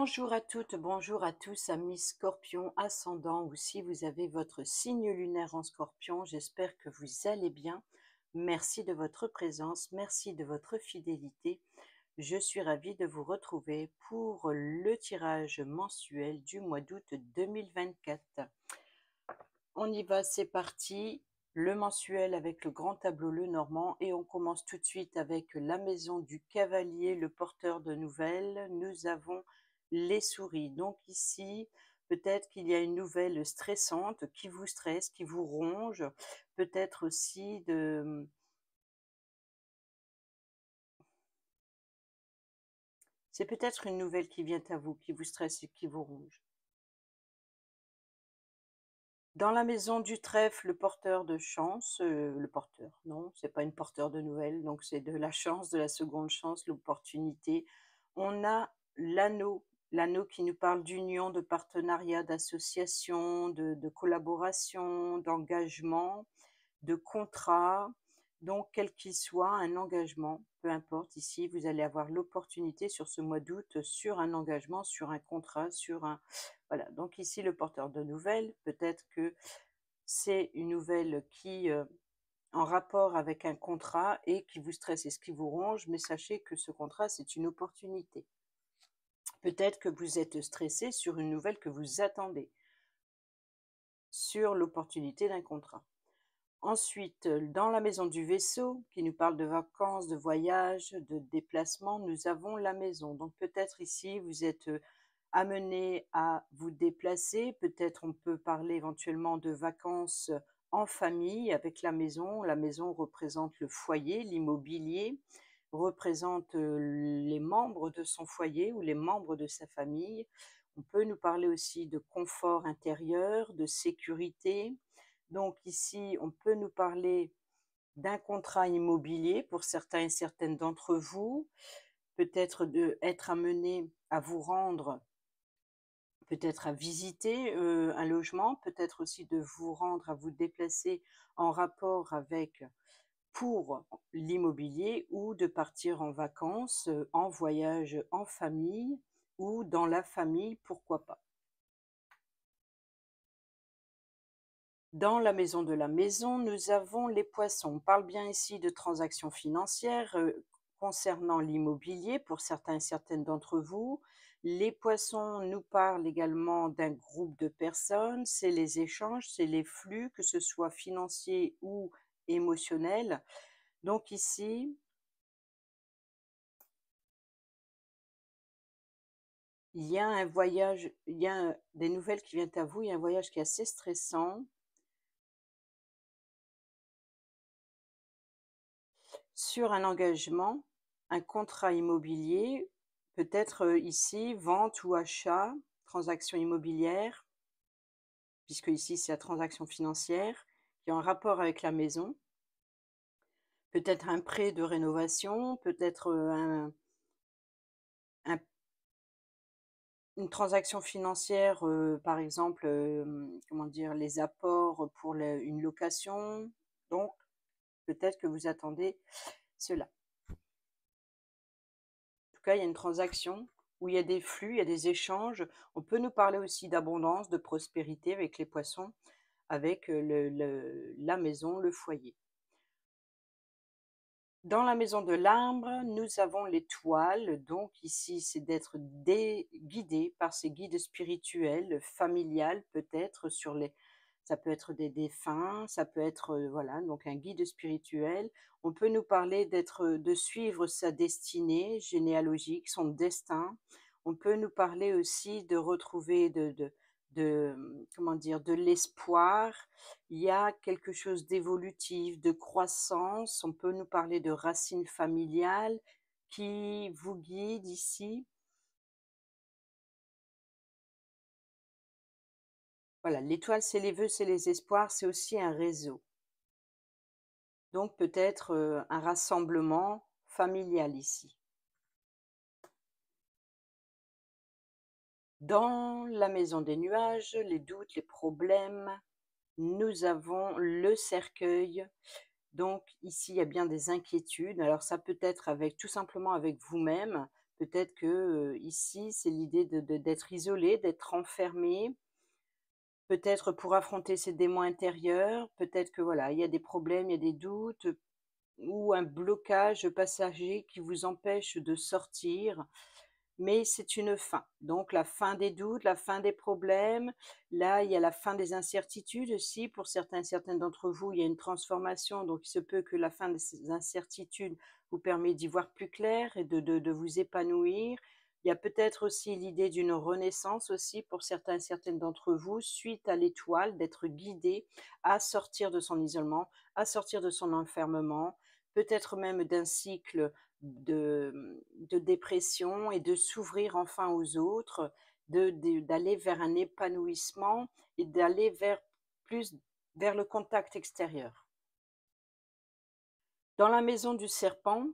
Bonjour à toutes, bonjour à tous, amis scorpions ascendant ou si vous avez votre signe lunaire en scorpion, j'espère que vous allez bien. Merci de votre présence, merci de votre fidélité. Je suis ravie de vous retrouver pour le tirage mensuel du mois d'août 2024. On y va, c'est parti. Le mensuel avec le grand tableau Le Normand et on commence tout de suite avec la maison du cavalier, le porteur de nouvelles. Nous avons les souris. Donc ici, peut-être qu'il y a une nouvelle stressante qui vous stresse, qui vous ronge, peut-être aussi de... C'est peut-être une nouvelle qui vient à vous, qui vous stresse et qui vous ronge. Dans la maison du trèfle, le porteur de chance, euh, le porteur, non, c'est pas une porteur de nouvelles, donc c'est de la chance, de la seconde chance, l'opportunité. On a l'anneau l'anneau qui nous parle d'union, de partenariat, d'association, de, collaboration, d'engagement, de contrat. Donc, quel qu'il soit, un engagement, peu importe, ici, vous allez avoir l'opportunité sur ce mois d'août, sur un engagement, sur un contrat, sur un... Voilà, donc ici, le porteur de nouvelles, peut-être que c'est une nouvelle qui... Euh, en rapport avec un contrat et qui vous stresse et ce qui vous ronge, mais sachez que ce contrat, c'est une opportunité. Peut-être que vous êtes stressé sur une nouvelle que vous attendez, sur l'opportunité d'un contrat. Ensuite, euh, dans la maison du vaisseau, qui nous parle de vacances, de voyages, de déplacements, nous avons la maison. Donc peut-être ici, vous êtes euh, amené à vous déplacer. Peut-être on peut parler éventuellement de vacances en famille avec la maison. La maison représente le foyer, l'immobilier représente les membres de son foyer ou les membres de sa famille. On peut nous parler aussi de confort intérieur, de sécurité. Donc ici, on peut nous parler d'un contrat immobilier pour certains et certaines d'entre vous, peut-être d'être amené à vous rendre, peut-être à visiter un logement, peut-être aussi de vous rendre, à vous déplacer en rapport avec pour l'immobilier ou de partir en vacances, euh, en voyage en famille ou dans la famille, pourquoi pas. Dans la maison de la maison, nous avons les poissons. On parle bien ici de transactions financières euh, concernant l'immobilier pour certains et certaines d'entre vous. Les poissons nous parlent également d'un groupe de personnes, c'est les échanges, c'est les flux, que ce soit financiers ou émotionnel. Donc ici, il y a un voyage, il y a des nouvelles qui viennent à vous, il y a un voyage qui est assez stressant. Sur un engagement, un contrat immobilier, peut-être euh, ici, vente ou achat, transaction immobilière, puisque ici c'est la transaction financière rapport avec la maison. Peut-être un prêt de rénovation, peut-être euh, un, une transaction financière, euh, par exemple, euh, comment dire, les apports pour une location. Donc, peut-être que vous attendez cela. En tout cas, il y a une transaction où il y a des flux, il y a des échanges. On peut nous parler aussi d'abondance, de prospérité avec les poissons avec la maison, le foyer. Dans la maison de l'arbre, nous avons l'étoile. Donc ici, c'est d'être guidé par ces guides spirituels, familiales peut-être, sur les... Ça peut être des défunts, ça peut être voilà donc un guide spirituel. On peut nous parler d'être, de suivre sa destinée généalogique, son destin. On peut nous parler aussi de retrouver, de de mmh, comment dire de l'espoir. Il y a quelque chose d'évolutif, de croissance. On peut nous parler de racines familiales qui vous guide ici. Voilà, l'étoile, c'est les vœux, c'est les espoirs, c'est aussi un réseau. Donc peut-être euh, un rassemblement familial ici. Dans la maison des nuages, les doutes, les problèmes, nous avons le cercueil. Donc ici, il y a bien des inquiétudes. Alors ça peut être avec tout simplement avec vous-même. Peut-être que euh, ici, c'est l'idée d'être isolé, d'être enfermé. Peut-être pour affronter ses démons intérieurs. Peut-être que voilà, il y a des problèmes, il y a des doutes ou un blocage passager qui vous empêche de sortir mais c'est une fin. Donc la fin des doutes, la fin des problèmes, là il y a la fin des incertitudes aussi. Pour certains, certaines d'entre vous, il y a une transformation, donc il se peut que la fin des incertitudes vous permette d'y voir plus clair et de, vous épanouir. Il y a peut-être aussi l'idée d'une renaissance aussi pour certains et certaines d'entre vous suite à l'étoile, d'être guidé à sortir de son isolement, à sortir de son enfermement, peut-être même d'un cycle de, dépression et de s'ouvrir enfin aux autres, d'aller vers un épanouissement et d'aller vers plus vers le contact extérieur. Dans la maison du serpent,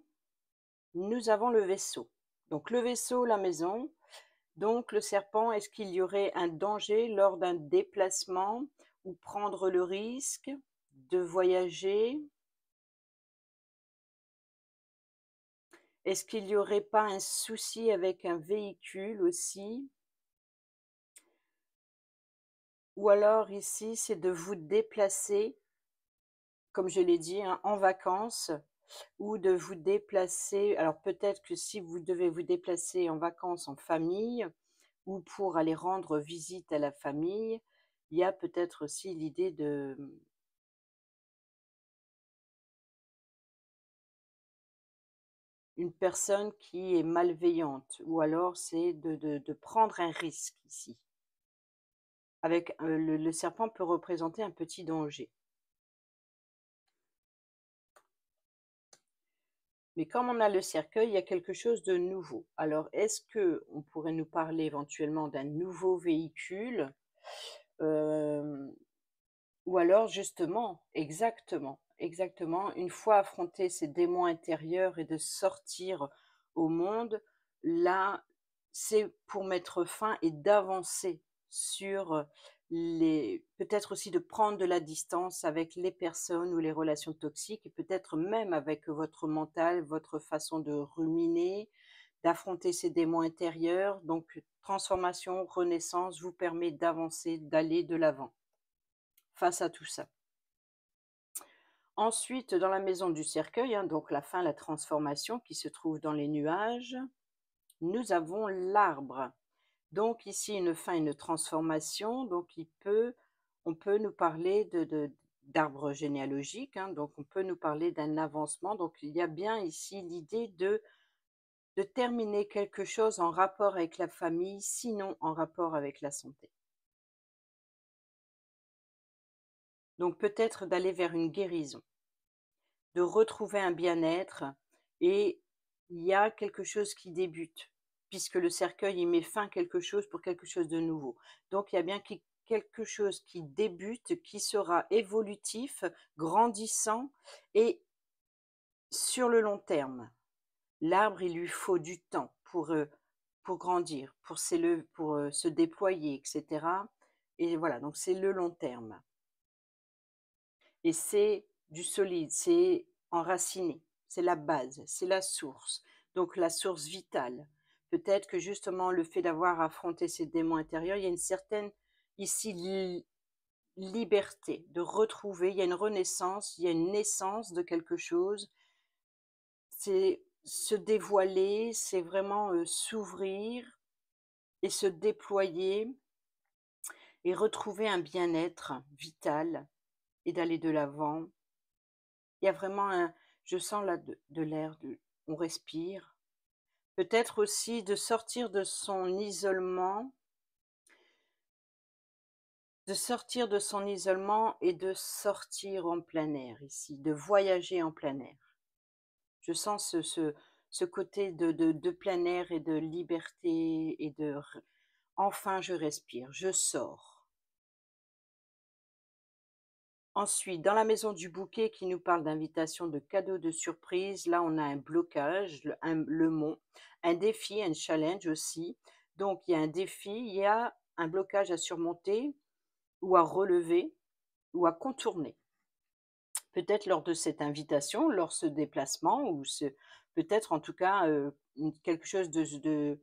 nous avons le vaisseau. Donc le vaisseau, la maison. Donc le serpent, est-ce qu'il y aurait un danger lors d'un déplacement ou prendre le risque de voyager Est-ce qu'il n'y aurait pas un souci avec un véhicule aussi Ou alors ici, c'est de vous déplacer, comme je l'ai dit, hein, en vacances, ou de vous déplacer. Alors peut-être que si vous devez vous déplacer en vacances en famille, ou pour aller rendre visite à la famille, il y a peut-être aussi l'idée de, une personne qui est malveillante, ou alors c'est de, prendre un risque ici. Avec euh, le, serpent peut représenter un petit danger. Mais comme on a le cercueil, il y a quelque chose de nouveau. Alors, est-ce que on pourrait nous parler éventuellement d'un nouveau véhicule euh, Ou alors, justement, exactement, Exactement. Une fois affronté ces démons intérieurs et de sortir au monde, là, c'est pour mettre fin et d'avancer sur les, peut-être aussi de prendre de la distance avec les personnes ou les relations toxiques et peut-être même avec votre mental, votre façon de ruminer, d'affronter ces démons intérieurs. Donc, transformation, renaissance vous permet d'avancer, d'aller de l'avant face à tout ça. Ensuite, dans la maison du cercueil, hein, donc la fin, la transformation qui se trouve dans les nuages, nous avons l'arbre. Donc ici, une fin, une transformation. Donc on peut nous parler d'arbres d'arbre généalogique. Hein, donc on peut nous parler d'un avancement. Donc il y a bien ici l'idée de terminer quelque chose en rapport avec la famille, sinon en rapport avec la santé. Donc peut-être d'aller vers une guérison, de retrouver un bien-être et il y a quelque chose qui débute puisque le cercueil met fin quelque chose pour quelque chose de nouveau. Donc il y a bien quelque chose qui débute, qui sera évolutif, grandissant et sur le long terme. L'arbre, il lui faut du temps pour, euh, pour grandir, pour, pour euh, se déployer, etc. Et voilà, donc c'est le long terme. Et c'est du solide, c'est enraciné, c'est la base, c'est la source, donc la source vitale. Peut-être que justement le fait d'avoir affronté ces démons intérieurs, il y a une certaine ici liberté de retrouver, il y a une renaissance, il y a une naissance de quelque chose. C'est se dévoiler, c'est vraiment euh, s'ouvrir et se déployer et retrouver un bien-être vital et d'aller de l'avant. Il y a vraiment un, je sens là de, l'air, on respire. Peut-être aussi de sortir de son isolement, de sortir de son isolement et de sortir en plein air ici, de voyager en plein air. Je sens ce, ce, côté de, de plein air et de liberté et de enfin je respire, je sors. Ensuite, dans la maison du bouquet qui nous parle d'invitation de cadeaux de surprise, là on a un blocage, le, mont, un défi, un challenge aussi. Donc il y a un défi, il y a un blocage à surmonter ou à relever ou à contourner. Peut-être lors de cette invitation, lors de ce déplacement ou peut-être en tout cas euh, quelque chose de,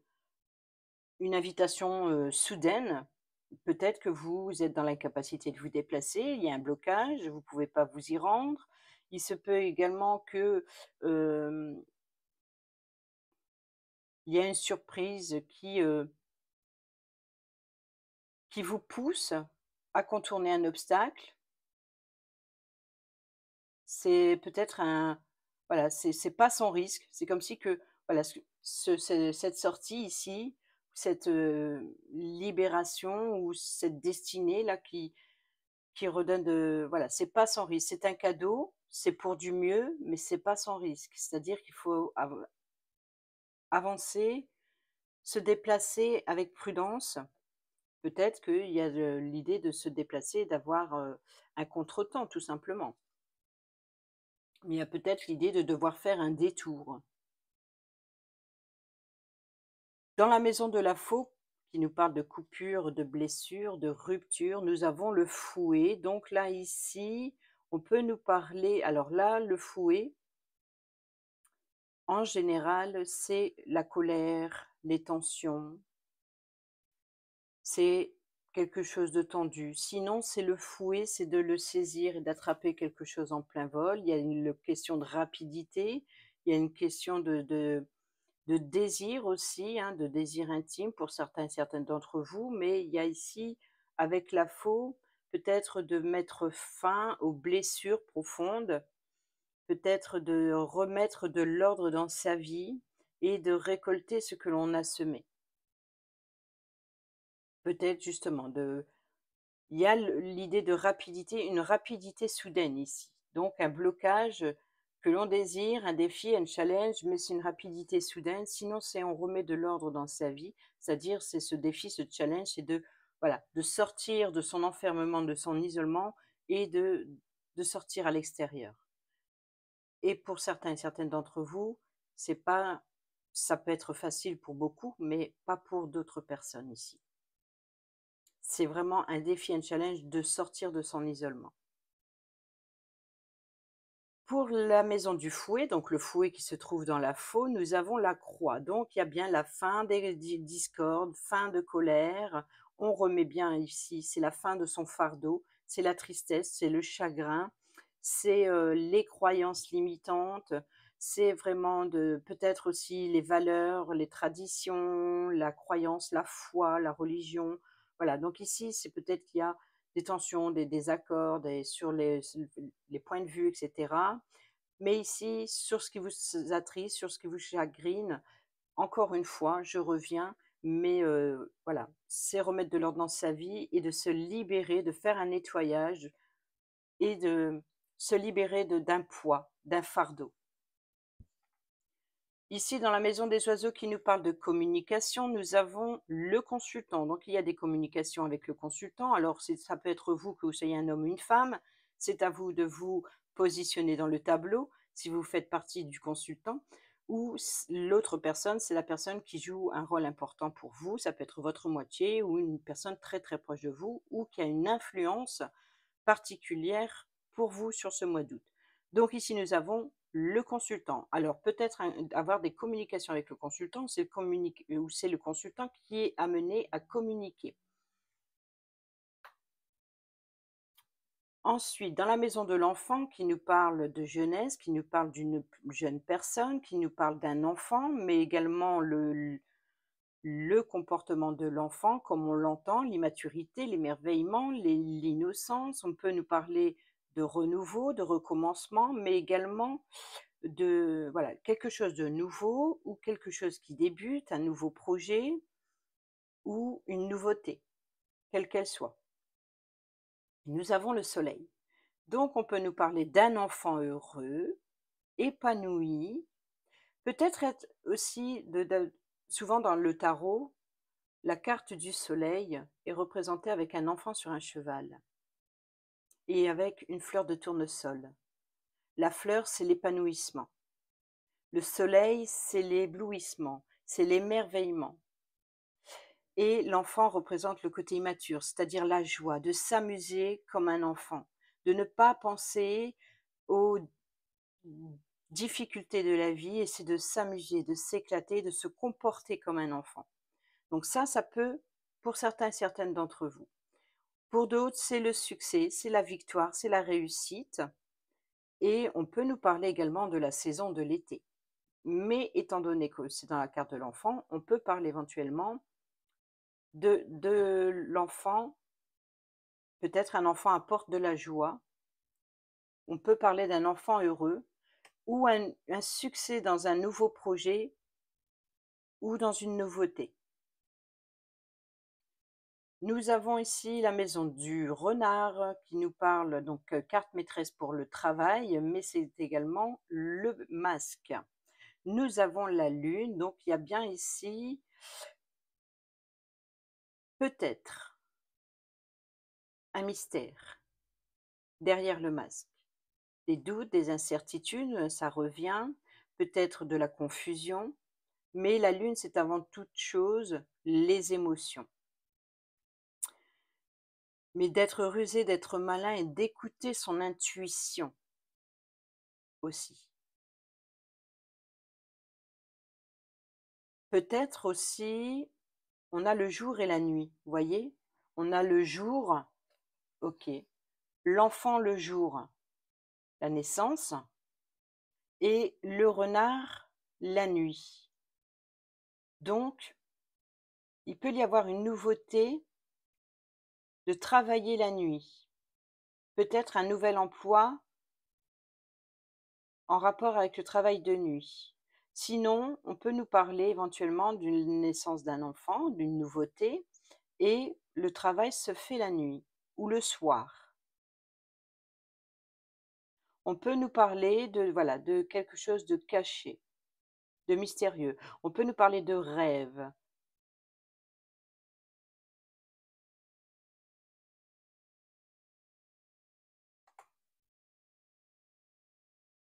une invitation euh, soudaine peut-être que vous êtes dans l'incapacité de vous déplacer, il y a un blocage, vous ne pouvez pas vous y rendre. Il se peut également que il y a une surprise qui, qui vous pousse à contourner un obstacle. C'est peut-être un voilà, c'est pas sans risque. C'est comme si que voilà, cette sortie ici, cette libération ou cette destinée là qui redonne de voilà c'est pas sans risque c'est un cadeau c'est pour du mieux mais c'est pas sans risque c'est-à-dire qu'il faut avancer se déplacer avec prudence peut-être qu'il y a l'idée de se déplacer d'avoir un contretemps tout simplement mais il y a peut-être l'idée de devoir faire un détour dans la maison de la faux, qui nous parle de coupure, de blessure, de rupture, nous avons le fouet. Donc là, ici, on peut nous parler. Alors là, le fouet, en général, c'est la colère, les tensions. C'est quelque chose de tendu. Sinon, c'est le fouet, c'est de le saisir et d'attraper quelque chose en plein vol. Il y a une question de rapidité, il y a une question de de désir aussi, hein, de désir intime pour certains certaines d'entre vous, mais il y a ici, avec la faux, peut-être de mettre fin aux blessures profondes, peut-être de remettre de l'ordre dans sa vie et de récolter ce que l'on a semé. Peut-être justement de... Il y a l'idée de rapidité, une rapidité soudaine ici. Donc un blocage que l'on désire, un défi, un challenge, mais c'est une rapidité soudaine. Sinon, c'est on remet de l'ordre dans sa vie, c'est-à-dire c'est ce défi, ce challenge, c'est de voilà, de sortir de son enfermement, de son isolement et de, sortir à l'extérieur. Et pour certains et certaines d'entre vous, c'est pas, ça peut être facile pour beaucoup, mais pas pour d'autres personnes ici. C'est vraiment un défi, un challenge de sortir de son isolement. Pour la maison du fouet, donc le fouet qui se trouve dans la faux, nous avons la croix. Donc il y a bien la fin des discordes, fin de colère. On remet bien ici, c'est la fin de son fardeau, c'est la tristesse, c'est le chagrin, c'est euh, les croyances limitantes, c'est vraiment de peut-être aussi les valeurs, les traditions, la croyance, la foi, la religion. Voilà, donc ici c'est peut-être qu'il y a des tensions, des désaccords, sur les, points de vue, etc. Mais ici, sur ce qui vous attriste, sur ce qui vous chagrine, encore une fois, je reviens, mais euh, voilà, c'est remettre de l'ordre dans sa vie et de se libérer, de faire un nettoyage et de se libérer d'un poids, d'un fardeau. Ici, dans la maison des oiseaux qui nous parle de communication, nous avons le consultant. Donc, il y a des communications avec le consultant. Alors, ça peut être vous, que vous soyez un homme ou une femme. C'est à vous de vous positionner dans le tableau si vous faites partie du consultant. Ou l'autre personne, c'est la personne qui joue un rôle important pour vous. Ça peut être votre moitié ou une personne très très proche de vous ou qui a une influence particulière pour vous sur ce mois d'août. Donc ici, nous avons le consultant. Alors peut-être avoir des communications avec le consultant, c'est le, euh, ou c'est le consultant qui est amené à communiquer. Ensuite, dans la maison de l'enfant, qui nous parle de jeunesse, qui nous parle d'une jeune personne, qui nous parle d'un enfant, mais également le comportement de l'enfant, comme on l'entend, l'immaturité, l'émerveillement, l'innocence. On peut nous parler de renouveau, de recommencement, mais également de voilà, quelque chose de nouveau ou quelque chose qui débute, un nouveau projet ou une nouveauté, quelle qu'elle soit. Nous avons le soleil. Donc on peut nous parler d'un enfant heureux, épanoui, peut-être être aussi de, souvent dans le tarot, la carte du soleil est représentée avec un enfant sur un cheval et avec une fleur de tournesol. La fleur, c'est l'épanouissement. Le soleil, c'est l'éblouissement, c'est l'émerveillement. Et l'enfant représente le côté immature, c'est-à-dire la joie, de s'amuser comme un enfant, de ne pas penser aux difficultés de la vie, et c'est de s'amuser, de s'éclater, de se comporter comme un enfant. Donc ça, ça peut, pour certains et certaines d'entre vous, pour d'autres, c'est le succès, c'est la victoire, c'est la réussite. Et on peut nous parler également de la saison de l'été. Mais étant donné que c'est dans la carte de l'enfant, on peut parler éventuellement de, de l'enfant, peut-être un enfant apporte de la joie. On peut parler d'un enfant heureux ou un succès dans un nouveau projet ou dans une nouveauté. Nous avons ici la maison du renard qui nous parle donc euh, carte maîtresse pour le travail, mais c'est également le masque. Nous avons la lune, donc il y a bien ici peut-être un mystère derrière le masque. Des doutes, des incertitudes, ça revient, peut-être de la confusion, mais la lune c'est avant toute chose les émotions mais d'être rusé, d'être malin et d'écouter son intuition aussi. Peut-être aussi, on a le jour et la nuit, voyez On a le jour, ok, l'enfant le jour, la naissance, et le renard la nuit. Donc, il peut y avoir une nouveauté de travailler la nuit. Peut-être un nouvel emploi en rapport avec le travail de nuit. Sinon, on peut nous parler éventuellement d'une naissance d'un enfant, d'une nouveauté, et le travail se fait la nuit ou le soir. On peut nous parler de, voilà, de quelque chose de caché, de mystérieux. On peut nous parler de rêve,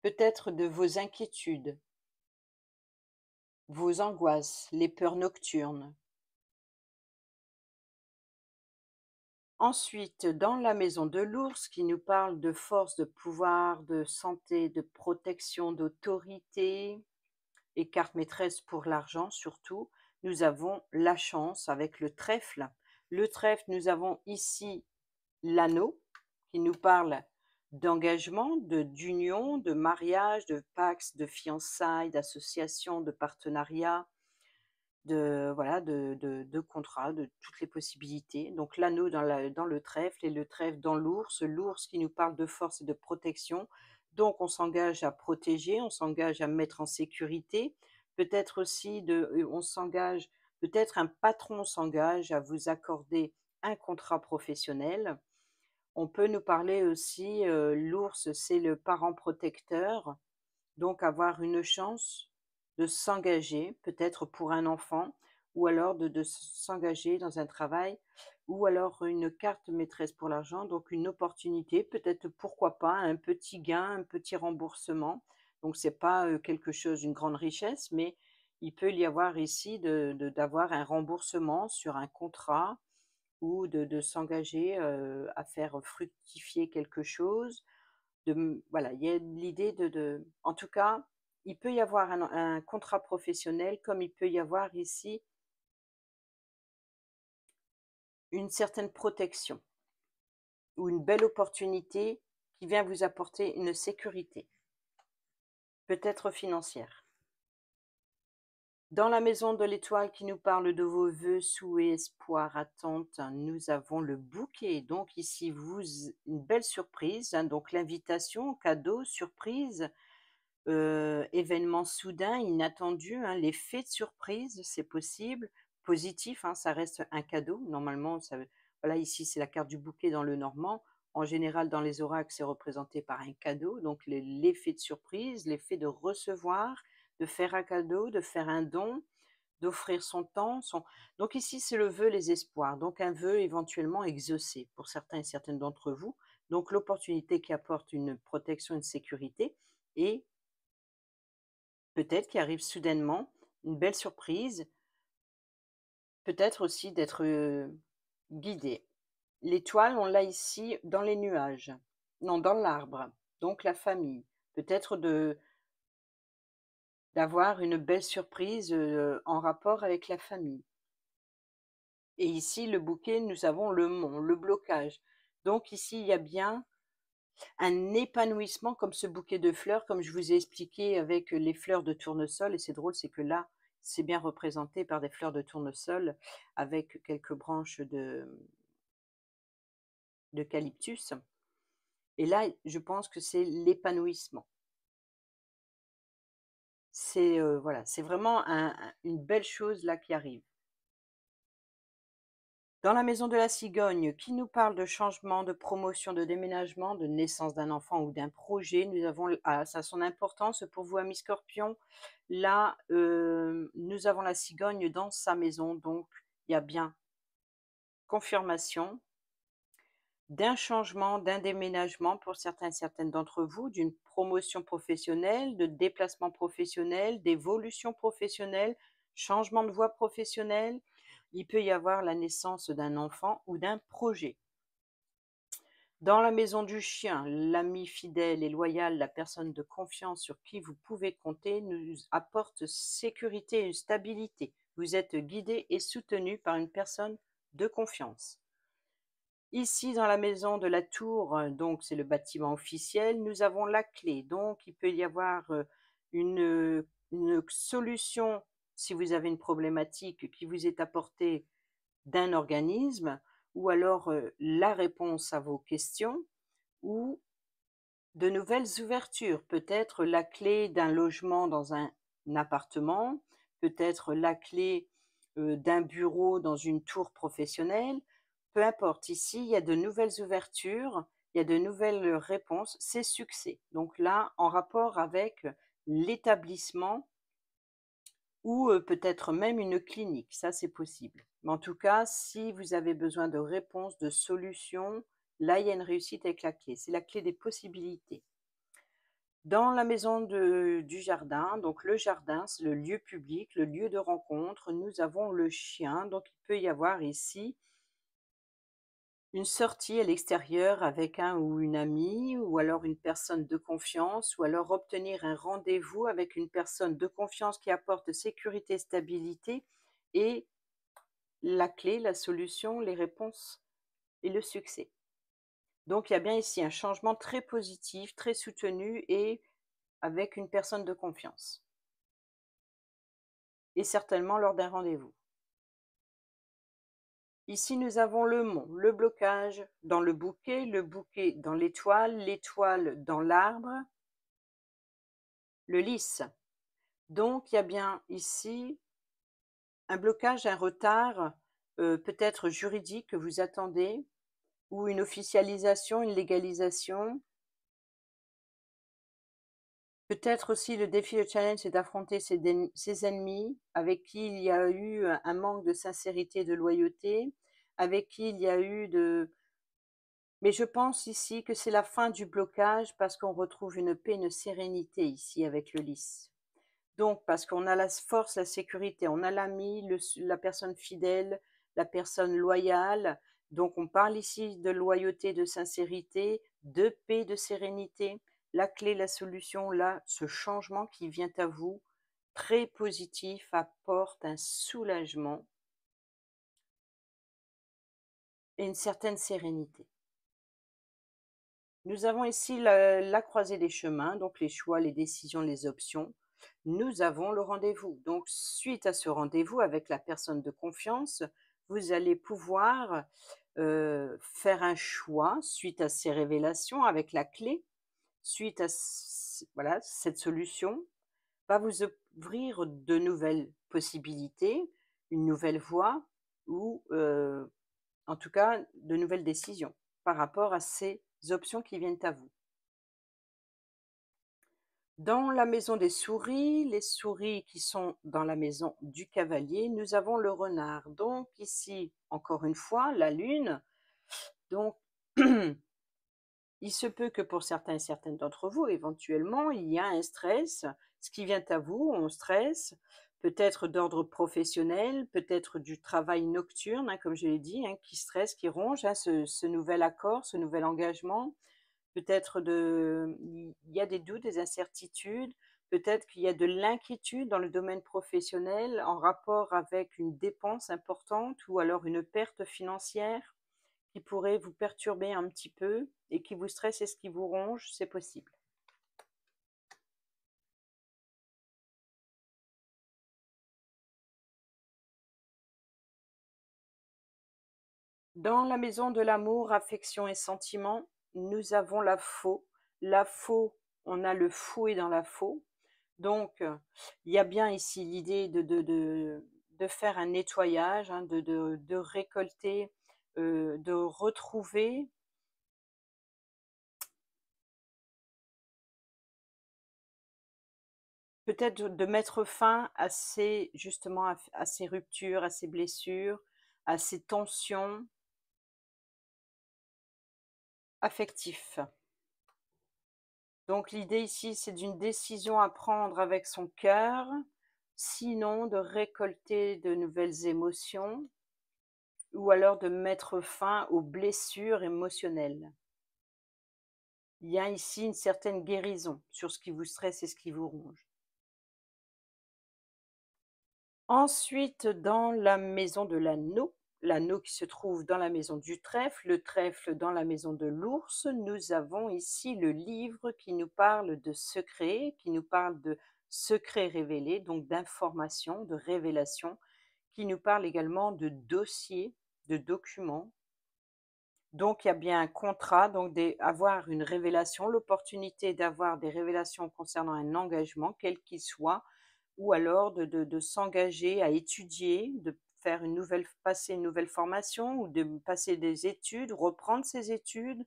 peut-être de vos inquiétudes, vos angoisses, les peurs nocturnes. Ensuite, dans la maison de l'ours qui nous parle de force, de pouvoir, de santé, de protection, d'autorité et carte maîtresse pour l'argent surtout, nous avons la chance avec le trèfle. Le trèfle, nous avons ici l'anneau qui nous parle d'engagement, de d'union, de mariage, de pax, de fiançailles, d'associations, de partenariats, de voilà, de, de, de de toutes les possibilités. Donc l'anneau dans, le trèfle et le trèfle dans l'ours, l'ours qui nous parle de force et de protection. Donc on s'engage à protéger, on s'engage à mettre en sécurité. Peut-être aussi de, euh, on s'engage, peut-être un patron s'engage à vous accorder un contrat professionnel on peut nous parler aussi, l'ours, c'est le parent protecteur, donc avoir une chance de s'engager, peut-être pour un enfant, ou alors de, s'engager dans un travail, ou alors une carte maîtresse pour l'argent, donc une opportunité, peut-être pourquoi pas un petit gain, un petit remboursement. Donc n'est pas quelque chose, une grande richesse, mais il peut y avoir ici d'avoir un remboursement sur un contrat, ou de, s'engager à faire fructifier quelque chose. voilà, il y a l'idée de, En tout cas, il peut y avoir un, contrat professionnel comme il peut y avoir ici une certaine protection ou une belle opportunité qui vient vous apporter une sécurité, peut-être financière. Dans la maison de l'étoile qui nous parle de vos vœux souhaits, espoirs, attentes, nous avons le bouquet. Donc ici, vous, une belle surprise. Hein, donc l'invitation, cadeau, surprise, euh, événement soudain, inattendu, hein, l'effet de surprise, c'est possible. Positif, hein, ça reste un cadeau. Normalement, voilà, ici, c'est la carte du bouquet dans le normand. En général, dans les oracles, c'est représenté par un cadeau. Donc l'effet de surprise, l'effet de recevoir de faire un cadeau, de faire un don, d'offrir son temps. Son... Donc ici, c'est le vœu, les espoirs. Donc un vœu éventuellement exaucé pour certains et certaines d'entre vous. Donc l'opportunité qui apporte une protection, une sécurité et peut-être qui arrive soudainement, une belle surprise, peut-être aussi d'être guidé. L'étoile, on l'a ici dans les nuages, non, dans l'arbre, donc la famille, peut-être de, d'avoir une belle surprise en rapport avec la famille. Et ici, le bouquet, nous avons le mont, le blocage. Donc ici, il y a bien un épanouissement comme ce bouquet de fleurs, comme je vous ai expliqué avec les fleurs de tournesol. Et c'est drôle, c'est que là, c'est bien représenté par des fleurs de tournesol avec quelques branches de d'eucalyptus. Et là, je pense que c'est l'épanouissement c'est voilà, c'est vraiment une belle chose là qui arrive. Dans la maison de la cigogne, qui nous parle de changement, de promotion, de déménagement, de naissance d'un enfant ou d'un projet, nous avons ah, ça son importance pour vous, ami Scorpion. Là, nous avons la cigogne dans sa maison, donc il y a bien confirmation, d'un changement, d'un déménagement pour certains certaines d'entre vous, d'une promotion professionnelle, de déplacement professionnel, d'évolution professionnelle, changement de voie professionnelle. Il peut y avoir la naissance d'un enfant ou d'un projet. Dans la maison du chien, l'ami fidèle et loyal, la personne de confiance sur qui vous pouvez compter, nous apporte sécurité et stabilité. Vous êtes guidé et soutenu par une personne de confiance. Ici, dans la maison de la tour, euh, donc c'est le bâtiment officiel, nous avons la clé. Donc, il peut y avoir euh, euh, une, solution si vous avez une problématique qui vous est apportée d'un organisme, ou alors la réponse à vos questions, ou de nouvelles ouvertures, peut-être la clé d'un logement dans un appartement, peut-être la clé d'un bureau dans une tour professionnelle, peu importe, ici, il y a de nouvelles ouvertures, il y a de nouvelles réponses, c'est succès. Donc là, en rapport avec l'établissement ou peut-être même une clinique, ça c'est possible. Mais en tout cas, si vous avez besoin de réponses, de solutions, là il y a une réussite avec la clé. C'est la clé des possibilités. Dans la maison du jardin, donc le jardin, c'est le lieu public, le lieu de rencontre, nous avons le chien, donc il peut y avoir ici une sortie à l'extérieur avec un ou une amie ou alors une personne de confiance ou alors obtenir un rendez-vous avec une personne de confiance qui apporte sécurité, stabilité et la clé, la solution, les réponses et le succès. Donc il y a bien ici un changement très positif, très soutenu et avec une personne de confiance. Et certainement lors d'un rendez-vous. Ici, nous avons le mont, le blocage dans le bouquet, le bouquet dans l'étoile, l'étoile dans l'arbre, le lys. Donc, il y a bien ici un blocage, un retard, euh, peut-être juridique que vous attendez, ou une officialisation, une légalisation. Peut-être aussi le défi, le challenge, c'est d'affronter ses, ennemis avec qui il y a eu un manque de sincérité, de loyauté, avec qui il y a eu de... Mais je pense ici que c'est la fin du blocage parce qu'on retrouve une paix, une sérénité ici avec le lys. Donc, parce qu'on a la force, la sécurité, on a l'ami, la personne fidèle, la personne loyale. Donc, on parle ici de loyauté, de sincérité, de paix, de sérénité. La clé, la solution, là, ce changement qui vient à vous, très positif, apporte un soulagement et une certaine sérénité. Nous avons ici la, croisée des chemins, donc les choix, les décisions, les options. Nous avons le rendez-vous. Donc, suite à ce rendez-vous avec la personne de confiance, vous allez pouvoir euh, faire un choix suite à ces révélations avec la clé, suite à voilà, cette solution, va vous ouvrir de nouvelles possibilités, une nouvelle voie ou euh, en tout cas de nouvelles décisions par rapport à ces options qui viennent à vous. Dans la maison des souris, les souris qui sont dans la maison du cavalier, nous avons le renard. Donc ici, encore une fois, la lune. Donc, il se peut que pour certains et certaines d'entre vous, éventuellement, il y a un stress, ce qui vient à vous, on stresse, peut-être d'ordre professionnel, peut-être du travail nocturne, hein, comme je l'ai dit, hein, qui stresse, qui ronge hein, ce, nouvel accord, ce nouvel engagement. Peut-être il y a des doutes, des incertitudes. Peut-être qu'il y a de l'inquiétude dans le domaine professionnel en rapport avec une dépense importante ou alors une perte financière qui pourrait vous perturber un petit peu et qui vous stresse et ce qui vous ronge, c'est possible. Dans la maison de l'amour, affection et sentiment, nous avons la faux. La faux, on a le fou et dans la faux. Donc, euh, il y a bien ici l'idée de, faire un nettoyage, hein, de, récolter, euh, de retrouver peut-être de mettre fin justement à, ces ruptures, à ces blessures, à ces tensions, affectif. Donc l'idée ici, c'est d'une décision à prendre avec son cœur, sinon de récolter de nouvelles émotions ou alors de mettre fin aux blessures émotionnelles. Il y a ici une certaine guérison sur ce qui vous stresse et ce qui vous ronge. Ensuite, dans la maison de l'anneau, l'anneau qui se trouve dans la maison du trèfle, le trèfle dans la maison de l'ours. Nous avons ici le livre qui nous parle de secrets, qui nous parle de secrets révélés, donc d'informations, de révélations, qui nous parle également de dossiers, de documents. Donc il y a bien un contrat, donc d'avoir une révélation, l'opportunité d'avoir des révélations concernant un engagement, quel qu'il soit, ou alors de, de s'engager à étudier, de une nouvelle, passer une nouvelle formation ou de passer des études, reprendre ses études.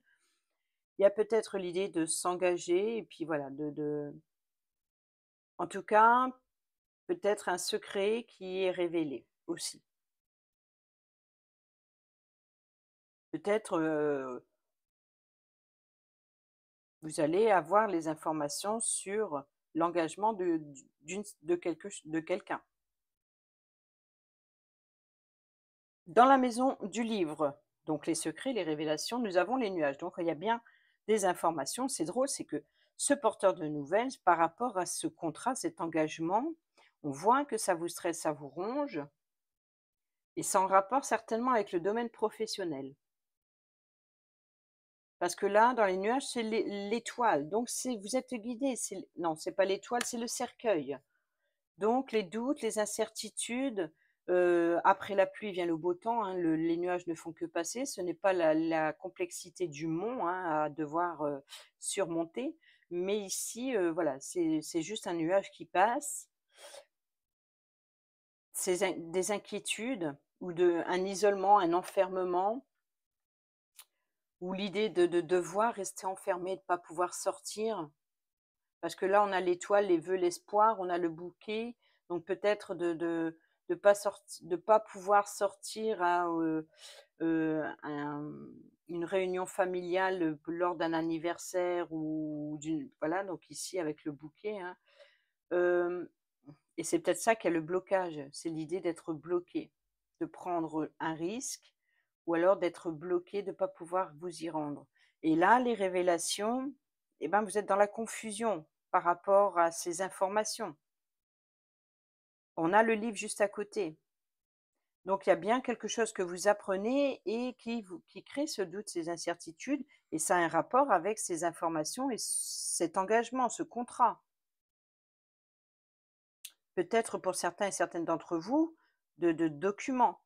Il y a peut-être l'idée de s'engager et puis voilà, de, de... en tout cas, peut-être un secret qui est révélé aussi. Peut-être euh, vous allez avoir les informations sur l'engagement de, de, de quelqu'un. Dans la maison du livre, donc les secrets, les révélations, nous avons les nuages. Donc il y a bien des informations. C'est drôle, c'est que ce porteur de nouvelles, par rapport à ce contrat, cet engagement, on voit que ça vous stresse, ça vous ronge, et c'est en rapport certainement avec le domaine professionnel. Parce que là, dans les nuages, c'est l'étoile. Donc, vous êtes guidé. Non, ce n'est pas l'étoile, c'est le cercueil. Donc, les doutes, les incertitudes, après la pluie vient le beau temps, hein, les nuages ne font que passer. Ce n'est pas la, complexité du mont hein, à devoir surmonter, mais ici, voilà, c'est juste un nuage qui passe. C'est des inquiétudes ou de, un isolement, un enfermement, ou l'idée de, devoir rester enfermé, de ne pas pouvoir sortir. Parce que là, on a l'étoile, les vœux, l'espoir, on a le bouquet, donc peut-être de de ne pas pouvoir sortir à euh, euh, une réunion familiale lors d'un anniversaire ou d'une voilà donc ici avec le bouquet hein. et c'est peut-être ça qui est le blocage c'est l'idée d'être bloqué de prendre un risque ou alors d'être bloqué de ne pas pouvoir vous y rendre et là les révélations eh ben vous êtes dans la confusion par rapport à ces informations on a le livre juste à côté. Donc il y a bien quelque chose que vous apprenez et qui, crée ce doute, ces incertitudes, et ça a un rapport avec ces informations et cet engagement, ce contrat. Peut-être pour certains et certaines d'entre vous, de, documents.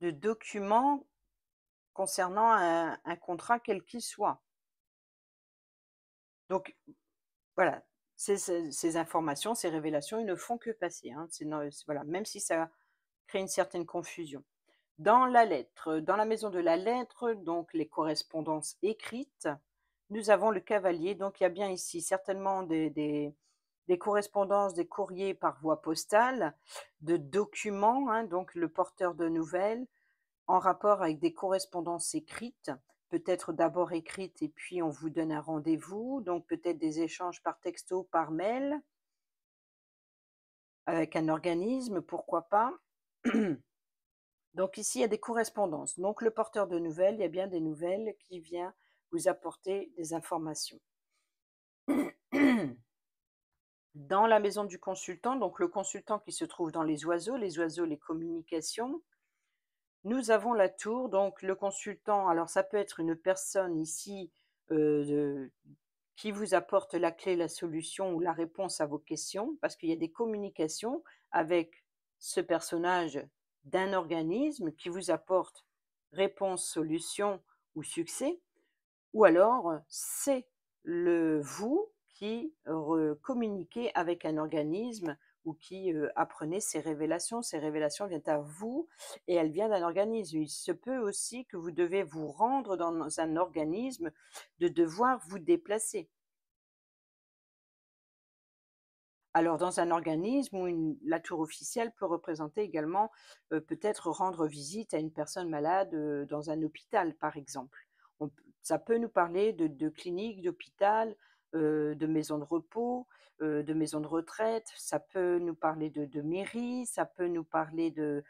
De documents concernant un contrat quel qu'il soit. Donc voilà, ces, informations, ces révélations, ils ne font que passer. Hein. même si ça crée une certaine confusion. Dans la lettre, dans la maison de la lettre, donc les correspondances écrites, nous avons le cavalier. Donc il y a bien ici certainement des, correspondances, des courriers par voie postale, de documents, hein, donc le porteur de nouvelles, en rapport avec des correspondances écrites peut-être d'abord écrite et puis on vous donne un rendez-vous, donc peut-être des échanges par texto, par mail, avec un organisme, pourquoi pas. Donc ici, il y a des correspondances. Donc le porteur de nouvelles, il y a bien des nouvelles qui vient vous apporter des informations. Dans la maison du consultant, donc le consultant qui se trouve dans les oiseaux, les oiseaux, les communications, nous avons la tour, donc le consultant, alors ça peut être une personne ici euh, qui vous apporte la clé, la solution ou la réponse à vos questions, parce qu'il y a des communications avec ce personnage d'un organisme qui vous apporte réponse, solution ou succès, ou alors euh, c'est le vous qui euh, communiquez avec un organisme ou qui apprenait apprenez ces révélations. Ces révélations viennent à vous et elles viennent d'un organisme. Il se peut aussi que vous devez vous rendre dans un organisme, de devoir vous déplacer. Alors dans un organisme où la tour officielle peut représenter également peut-être rendre visite à une personne malade dans un hôpital par exemple. ça peut nous parler de, de clinique, d'hôpital, de maisons de repos, de maisons de retraite, ça peut nous parler de, mairie, ça peut nous parler de,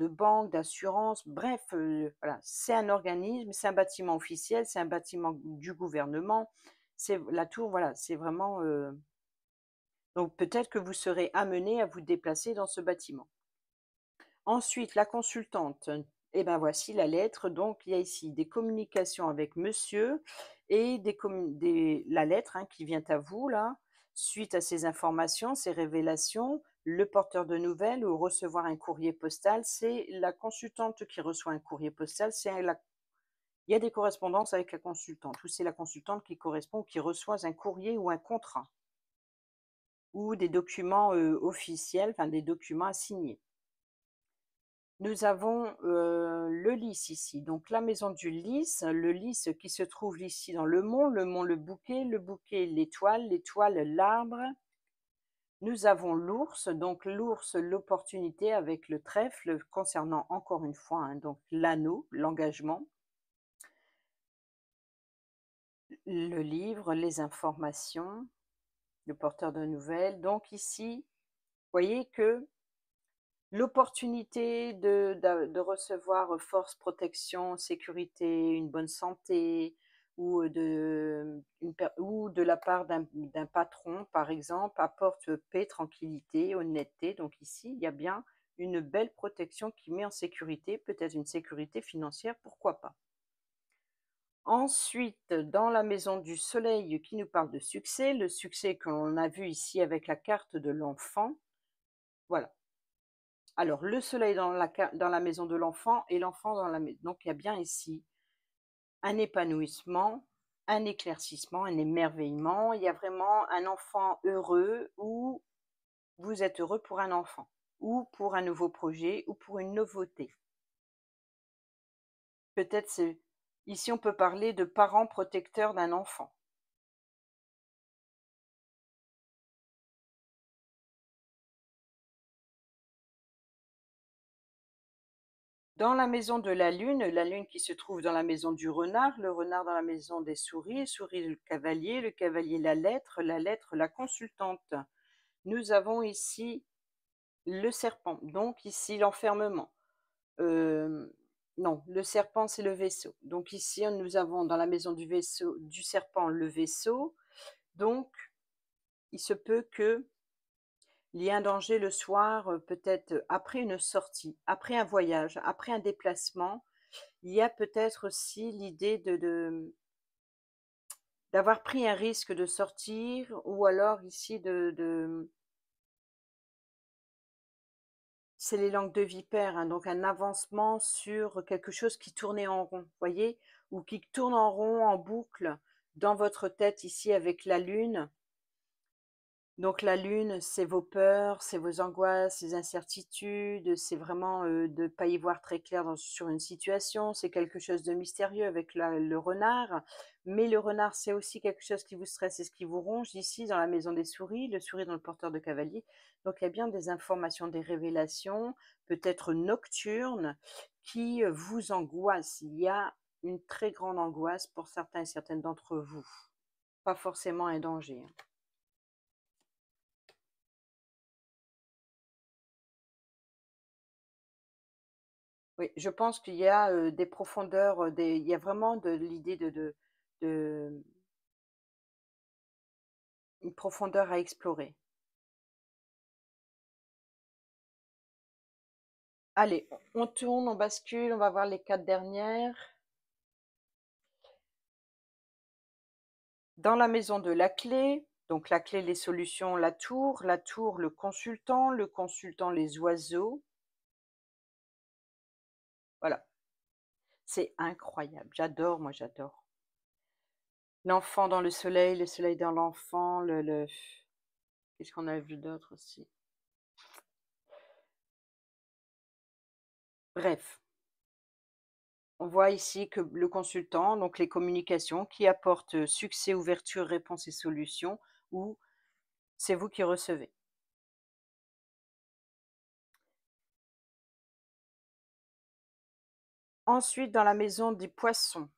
banque, d'assurance, bref, c'est un organisme, c'est un bâtiment officiel, c'est un bâtiment du gouvernement, c'est la tour, voilà, c'est vraiment... donc peut-être que vous serez amené à vous déplacer dans ce bâtiment. Ensuite, la consultante, et eh bien voici la lettre. Donc il y a ici des communications avec monsieur et la lettre hein, qui vient à vous, suite à ces informations, ces révélations, le porteur de nouvelles ou recevoir un courrier postal, c'est la consultante qui reçoit un courrier postal, la... il y a des correspondances avec la consultante, ou c'est la consultante qui correspond ou qui reçoit un courrier ou un contrat, ou des documents euh, officiels, enfin des documents à signer. Nous avons le lys ici, donc la maison du lys, le lys qui se trouve ici dans le mont, le mont le bouquet, le bouquet l'étoile, l'étoile l'arbre. Nous avons l'ours, donc l'ours l'opportunité avec le trèfle concernant encore une fois hein, donc l'anneau, l'engagement. Le livre, les informations, le porteur de nouvelles. Donc ici, voyez que l'opportunité de, recevoir euh, force, protection, sécurité, une bonne santé, ou euh, de, ou de la part d'un patron, par exemple, apporte euh, paix, tranquillité, honnêteté. Donc ici, il y a bien une belle protection qui met en sécurité, peut-être une sécurité financière, pourquoi pas. Ensuite, dans la maison du soleil qui nous parle de succès, le succès que l'on a vu ici avec la carte de l'enfant, voilà, alors, le soleil dans la, maison de l'enfant et l'enfant dans la maison. Donc, il y a bien ici un épanouissement, un éclaircissement, un émerveillement. Il y a vraiment un enfant heureux ou vous êtes heureux pour un enfant ou pour un nouveau projet ou pour une nouveauté. Peut-être ici on peut parler de parents protecteurs d'un enfant. Dans la maison de la lune, la lune qui se trouve dans la maison du renard, le renard dans la maison des souris, souris le cavalier, le cavalier la lettre, la lettre la consultante. Nous avons ici le serpent, donc ici l'enfermement. Euh, non, le serpent c'est le vaisseau. Donc ici nous avons dans la maison du vaisseau du serpent le vaisseau. Donc il se peut que il y a un danger le soir, euh, peut-être euh, après une sortie, après un voyage, après un déplacement. Il y a peut-être aussi l'idée de, d'avoir pris un risque de sortir ou alors ici de, de c'est les langues de vipère, hein, donc un avancement sur quelque chose qui tournait en rond, voyez, ou qui tourne en rond, en boucle dans votre tête ici avec la lune. Donc la lune, c'est vos peurs, c'est vos angoisses, ces incertitudes, c'est vraiment de ne pas y voir très clair sur une situation, c'est quelque chose de mystérieux avec le renard, mais le renard, c'est aussi quelque chose qui vous stresse et ce qui vous ronge ici dans la maison des souris, le souris dans le porteur de cavalier. Donc il y a bien des informations, des révélations, peut-être nocturnes, qui vous angoissent. Il y a une très grande angoisse pour certains et certaines d'entre vous. Pas forcément un danger. Hein. Oui, je pense qu'il y a des profondeurs, il y a vraiment de l'idée de, de- une profondeur à explorer. Allez, on tourne, on bascule, on va voir les quatre dernières. Dans la maison de la clé, donc la clé, les solutions, la tour, la tour, le consultant, le consultant, les oiseaux, C'est incroyable. J'adore, moi j'adore. L'enfant dans le soleil, le soleil dans l'enfant, le... le... Qu'est-ce qu'on a vu d'autre aussi Bref, on voit ici que le consultant, donc les communications qui apportent succès, ouverture, réponse et solution, ou c'est vous qui recevez. Ensuite dans la maison des poissons.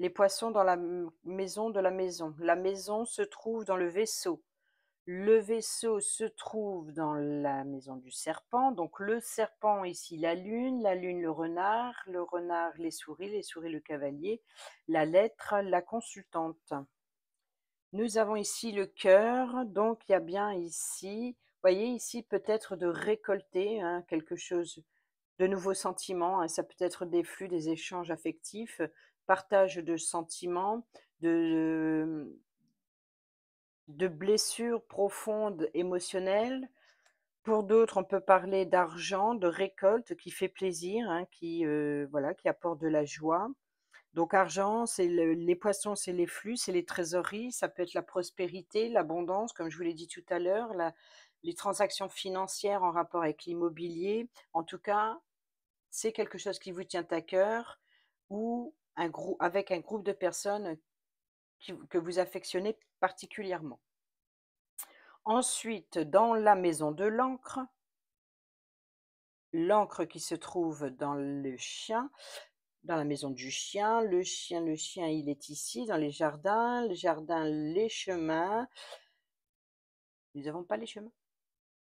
Les poissons dans la maison de la maison. La maison se trouve dans le vaisseau. Le vaisseau se trouve dans la maison du serpent. Donc le serpent ici la lune, la lune le renard, le renard les souris, les souris le cavalier, la lettre la consultante. Nous avons ici le cœur, donc il y a bien ici, voyez ici peut-être de récolter hein, quelque chose de nouveaux sentiments. Ça peut être des flux, des échanges affectifs, euh, partage de sentiments, de, blessures profondes émotionnelles. Pour d'autres, on peut parler d'argent, de récolte qui fait plaisir, hein, qui, euh, voilà, qui apporte de la joie. Donc argent, c'est les poissons, c'est les flux, c'est les trésoreries, ça peut être la prospérité, l'abondance, comme je vous l'ai dit tout à l'heure, la, les transactions financières en rapport avec l'immobilier. En tout cas, c'est quelque chose qui vous tient à cœur ou un groupe, avec un groupe de personnes que vous affectionnez particulièrement. Ensuite, dans la maison de l'encre, l'encre qui se trouve dans le chien, dans la maison du chien, le chien, le chien, il est ici, dans les jardins, le jardin, les chemins. Nous n'avons pas les chemins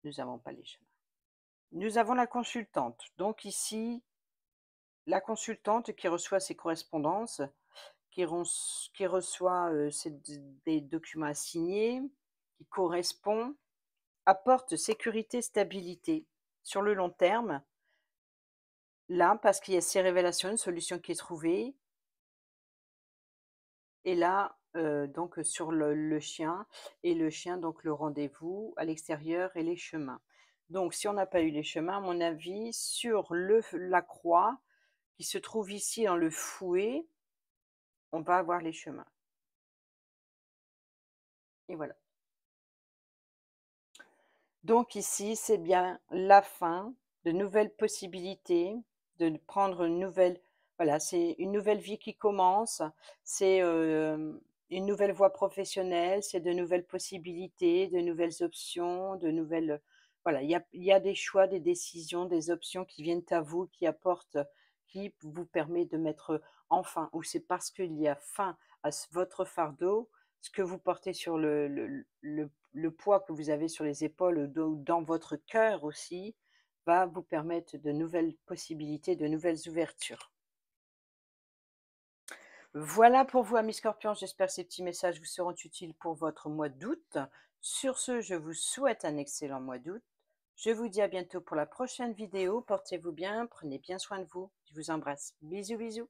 nous n'avons pas les chemins. Nous avons la consultante. Donc ici, la consultante qui reçoit ses correspondances, qui, reçoit euh, des documents à signer, qui correspond, apporte sécurité, stabilité sur le long terme. Là, parce qu'il y a ces révélations, une solution qui est trouvée. Et là, euh, donc sur le, chien et le chien donc le rendez-vous à l'extérieur et les chemins. Donc si on n'a pas eu les chemins, à mon avis, sur le, la croix qui se trouve ici dans le fouet, on va avoir les chemins. Et voilà. Donc ici, c'est bien la fin, de nouvelles possibilités, de prendre une nouvelle, voilà, c'est une nouvelle vie qui commence, c'est euh, une nouvelle voie professionnelle, c'est de nouvelles possibilités, de nouvelles options, de nouvelles... Voilà, il y a, des choix, des décisions, des options qui viennent à vous, qui apportent, qui vous permet de mettre enfin, ou c'est parce qu'il y a fin à votre fardeau, ce que vous portez sur le, le poids que vous avez sur les épaules ou dans votre cœur aussi, va vous permettre de nouvelles possibilités, de nouvelles ouvertures. Voilà pour vous, amis scorpions. J'espère que ces petits messages vous seront utiles pour votre mois d'août. Sur ce, je vous souhaite un excellent mois d'août. Je vous dis à bientôt pour la prochaine vidéo. Portez-vous bien, prenez bien soin de vous. Je vous embrasse. Bisous, bisous.